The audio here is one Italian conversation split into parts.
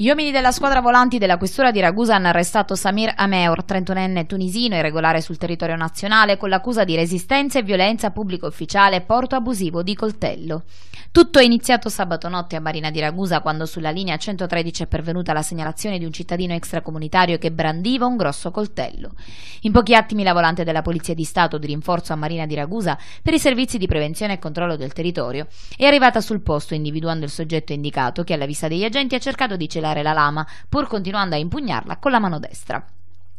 Gli uomini della squadra volanti della questura di Ragusa hanno arrestato Samir Ameur, 31enne tunisino irregolare sul territorio nazionale, con l'accusa di resistenza e violenza pubblico ufficiale e porto abusivo di coltello. Tutto è iniziato sabato notte a Marina di Ragusa quando sulla linea 113 è pervenuta la segnalazione di un cittadino extracomunitario che brandiva un grosso coltello. In pochi attimi la volante della Polizia di Stato di rinforzo a Marina di Ragusa per i servizi di prevenzione e controllo del territorio è arrivata sul posto individuando il soggetto indicato che alla vista degli agenti ha cercato di celare usare la lama, pur continuando a impugnarla con la mano destra.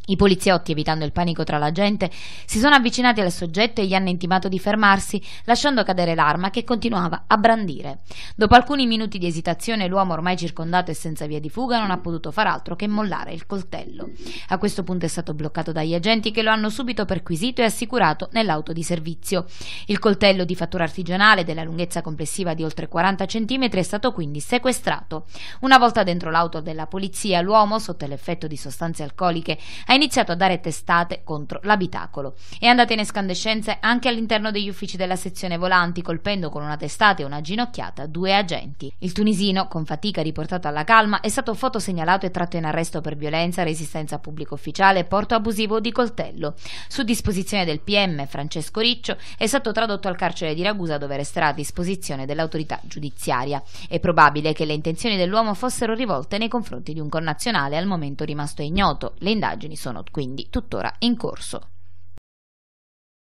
I poliziotti, evitando il panico tra la gente, si sono avvicinati al soggetto e gli hanno intimato di fermarsi, lasciando cadere l'arma che continuava a brandire. Dopo alcuni minuti di esitazione, l'uomo ormai circondato e senza via di fuga non ha potuto far altro che mollare il coltello. A questo punto è stato bloccato dagli agenti che lo hanno subito perquisito e assicurato nell'auto di servizio. Il coltello di fattura artigianale della lunghezza complessiva di oltre 40 cm è stato quindi sequestrato. Una volta dentro l'auto della polizia, l'uomo, sotto l'effetto di sostanze alcoliche, ha ha iniziato a dare testate contro l'abitacolo. È andata in escandescenza anche all'interno degli uffici della sezione volanti, colpendo con una testata e una ginocchiata due agenti. Il tunisino, con fatica riportato alla calma, è stato fotosegnalato e tratto in arresto per violenza, resistenza a pubblico ufficiale e porto abusivo di coltello. Su disposizione del PM Francesco Riccio è stato tradotto al carcere di Ragusa dove resterà a disposizione dell'autorità giudiziaria. È probabile che le intenzioni dell'uomo fossero rivolte nei confronti di un connazionale al momento rimasto ignoto. Le indagini sono quindi tuttora in corso.